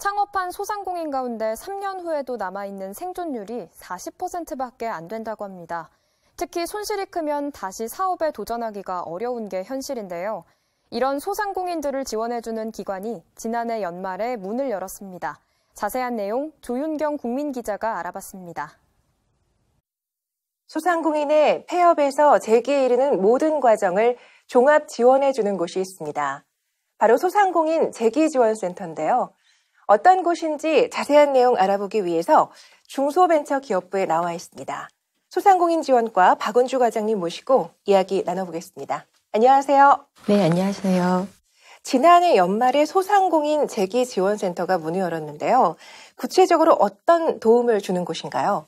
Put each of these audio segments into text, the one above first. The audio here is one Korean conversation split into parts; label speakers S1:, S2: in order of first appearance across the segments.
S1: 창업한 소상공인 가운데 3년 후에도 남아있는 생존율이 40%밖에 안 된다고 합니다. 특히 손실이 크면 다시 사업에 도전하기가 어려운 게 현실인데요. 이런 소상공인들을 지원해주는 기관이 지난해 연말에 문을 열었습니다. 자세한 내용 조윤경 국민기자가 알아봤습니다. 소상공인의 폐업에서 재기에 이르는 모든 과정을 종합 지원해주는 곳이 있습니다. 바로 소상공인 재기지원센터인데요. 어떤 곳인지 자세한 내용 알아보기 위해서 중소벤처기업부에 나와 있습니다. 소상공인 지원과 박은주 과장님 모시고 이야기 나눠보겠습니다. 안녕하세요. 네, 안녕하세요. 지난해 연말에 소상공인 재기 지원센터가 문을 열었는데요. 구체적으로 어떤 도움을 주는 곳인가요?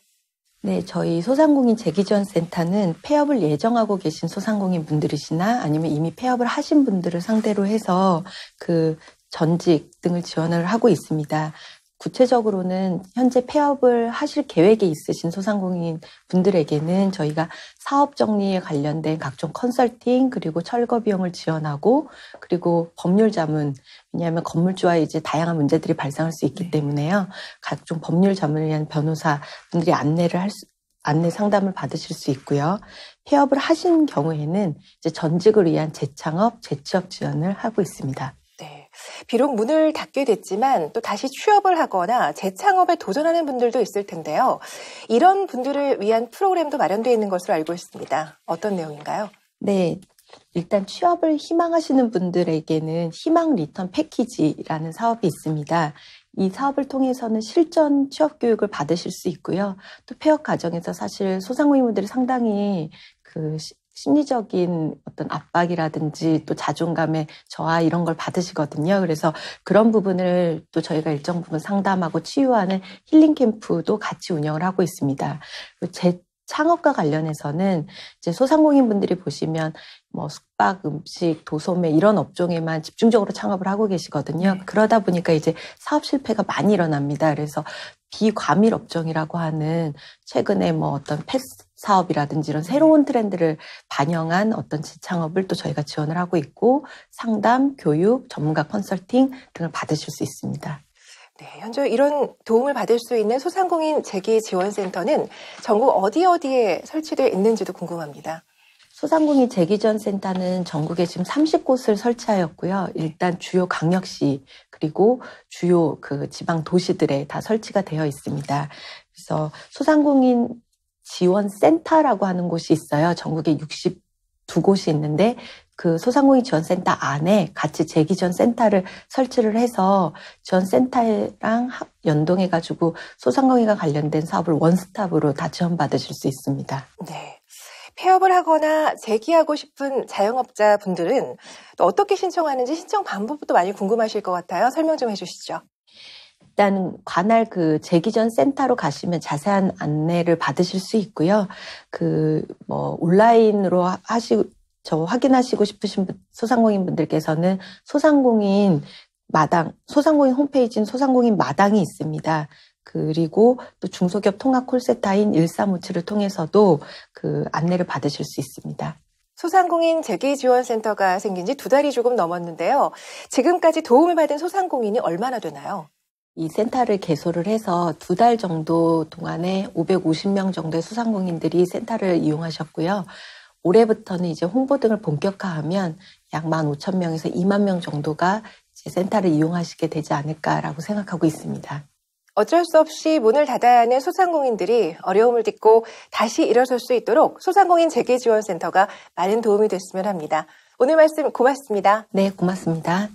S2: 네, 저희 소상공인 재기지원센터는 폐업을 예정하고 계신 소상공인 분들이시나 아니면 이미 폐업을 하신 분들을 상대로 해서 그 전직 등을 지원을 하고 있습니다. 구체적으로는 현재 폐업을 하실 계획이 있으신 소상공인 분들에게는 저희가 사업 정리에 관련된 각종 컨설팅 그리고 철거 비용을 지원하고 그리고 법률 자문 왜냐하면 건물주와 이제 다양한 문제들이 발생할 수 있기 네. 때문에요 각종 법률 자문을 위한 변호사 분들이 안내를 할 수, 안내 상담을 받으실 수 있고요. 폐업을 하신 경우에는 이제 전직을 위한 재창업, 재취업 지원을 하고 있습니다.
S1: 비록 문을 닫게 됐지만 또 다시 취업을 하거나 재창업에 도전하는 분들도 있을 텐데요. 이런 분들을 위한 프로그램도 마련되어 있는 것으로 알고 있습니다. 어떤 내용인가요?
S2: 네. 일단 취업을 희망하시는 분들에게는 희망 리턴 패키지라는 사업이 있습니다. 이 사업을 통해서는 실전 취업 교육을 받으실 수 있고요. 또 폐업 과정에서 사실 소상공인분들이 상당히 그 심리적인 어떤 압박이라든지 또 자존감의 저하 이런 걸 받으시거든요. 그래서 그런 부분을 또 저희가 일정 부분 상담하고 치유하는 힐링 캠프도 같이 운영을 하고 있습니다. 제 창업과 관련해서는 이제 소상공인 분들이 보시면 뭐 숙박, 음식, 도소매 이런 업종에만 집중적으로 창업을 하고 계시거든요. 네. 그러다 보니까 이제 사업 실패가 많이 일어납니다. 그래서 비과밀 업종이라고 하는 최근에 뭐 어떤 패스 사업이라든지 이런 새로운 트렌드를 반영한 어떤 지창업을 또 저희가 지원을 하고 있고 상담, 교육, 전문가 컨설팅 등을 받으실 수 있습니다.
S1: 네, 현재 이런 도움을 받을 수 있는 소상공인 재기 지원센터는 전국 어디 어디에 설치되어 있는지도 궁금합니다. 소상공인 재기전센터는 전국에 지금
S2: 30곳을 설치하였고요. 일단 주요 강력시 그리고 주요 그 지방 도시들에 다 설치가 되어 있습니다. 그래서 소상공인 지원센터라고 하는 곳이 있어요. 전국에 62곳이 있는데 그 소상공인 지원센터 안에 같이 재기 지원 센터를 설치를 해서 지원 센터랑 연동해 가지고 소상공인과 관련된 사업을 원스톱으로 다 지원받으실 수 있습니다.
S1: 네. 폐업을 하거나 재기하고 싶은 자영업자 분들은 어떻게 신청하는지 신청 방법도 많이 궁금하실 것 같아요. 설명 좀 해주시죠.
S2: 일단 관할 그 재기전 센터로 가시면 자세한 안내를 받으실 수 있고요. 그 뭐 온라인으로 하시 저 확인하시고 싶으신 소상공인 분들께서는 소상공인 마당 소상공인 홈페이지인 소상공인 마당이 있습니다. 그리고 또 중소기업 통합 콜센터인 1357을 통해서도 그 안내를 받으실 수 있습니다.
S1: 소상공인 재기지원센터가 생긴 지 두 달이 조금 넘었는데요. 지금까지 도움을 받은 소상공인이 얼마나 되나요?
S2: 이 센터를 개소를 해서 두 달 정도 동안에 550명 정도의 수상공인들이 센터를 이용하셨고요. 올해부터는 이제 홍보 등을 본격화하면 약 15,000명에서 2만 명 정도가 센터를 이용하시게 되지 않을까라고 생각하고 있습니다.
S1: 어쩔 수 없이 문을 닫아야 하는 소상공인들이 어려움을 딛고 다시 일어설 수 있도록 소상공인 재개지원센터가 많은 도움이 됐으면 합니다. 오늘 말씀 고맙습니다.
S2: 네, 고맙습니다.